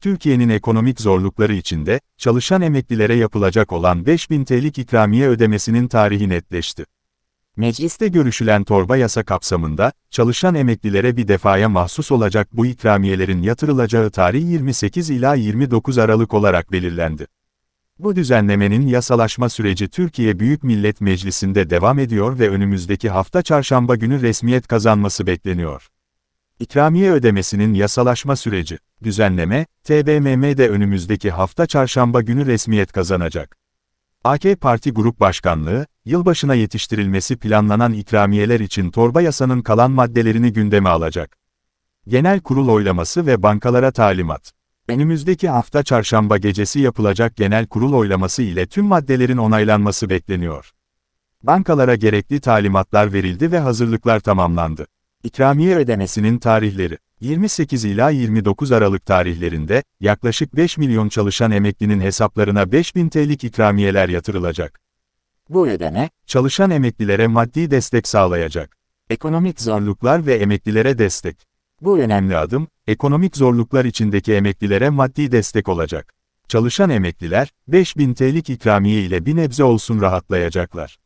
Türkiye'nin ekonomik zorlukları içinde, çalışan emeklilere yapılacak olan 5000 TL'lik ikramiye ödemesinin tarihi netleşti. Mecliste görüşülen torba yasa kapsamında, çalışan emeklilere bir defaya mahsus olacak bu ikramiyelerin yatırılacağı tarih 28 ila 29 Aralık olarak belirlendi. Bu düzenlemenin yasalaşma süreci Türkiye Büyük Millet Meclisi'nde devam ediyor ve önümüzdeki hafta çarşamba günü resmiyet kazanması bekleniyor. İkramiye ödemesinin yasalaşma süreci, düzenleme, TBMM'de önümüzdeki hafta çarşamba günü resmiyet kazanacak. AK Parti Grup Başkanlığı, yılbaşına yetiştirilmesi planlanan ikramiyeler için torba yasanın kalan maddelerini gündeme alacak. Genel kurul oylaması ve bankalara talimat. Önümüzdeki hafta çarşamba gecesi yapılacak genel kurul oylaması ile tüm maddelerin onaylanması bekleniyor. Bankalara gerekli talimatlar verildi ve hazırlıklar tamamlandı. İkramiye ödemesinin tarihleri 28 ila 29 Aralık tarihlerinde, yaklaşık 5 milyon çalışan emeklinin hesaplarına 5000 TL'lik ikramiyeler yatırılacak. Bu ödeme, çalışan emeklilere maddi destek sağlayacak. Ekonomik zorluklar ve emeklilere destek. Bu önemli adım, ekonomik zorluklar içindeki emeklilere maddi destek olacak. Çalışan emekliler, 5000 TL'lik ikramiye ile bir nebze olsun rahatlayacaklar.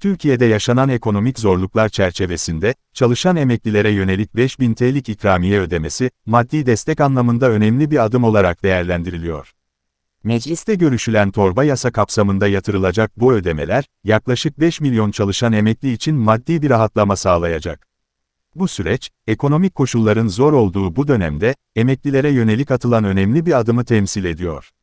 Türkiye'de yaşanan ekonomik zorluklar çerçevesinde, çalışan emeklilere yönelik 5000 TL'lik ikramiye ödemesi, maddi destek anlamında önemli bir adım olarak değerlendiriliyor. Mecliste görüşülen torba yasa kapsamında yatırılacak bu ödemeler, yaklaşık 5 milyon çalışan emekli için maddi bir rahatlama sağlayacak. Bu süreç, ekonomik koşulların zor olduğu bu dönemde, emeklilere yönelik atılan önemli bir adımı temsil ediyor.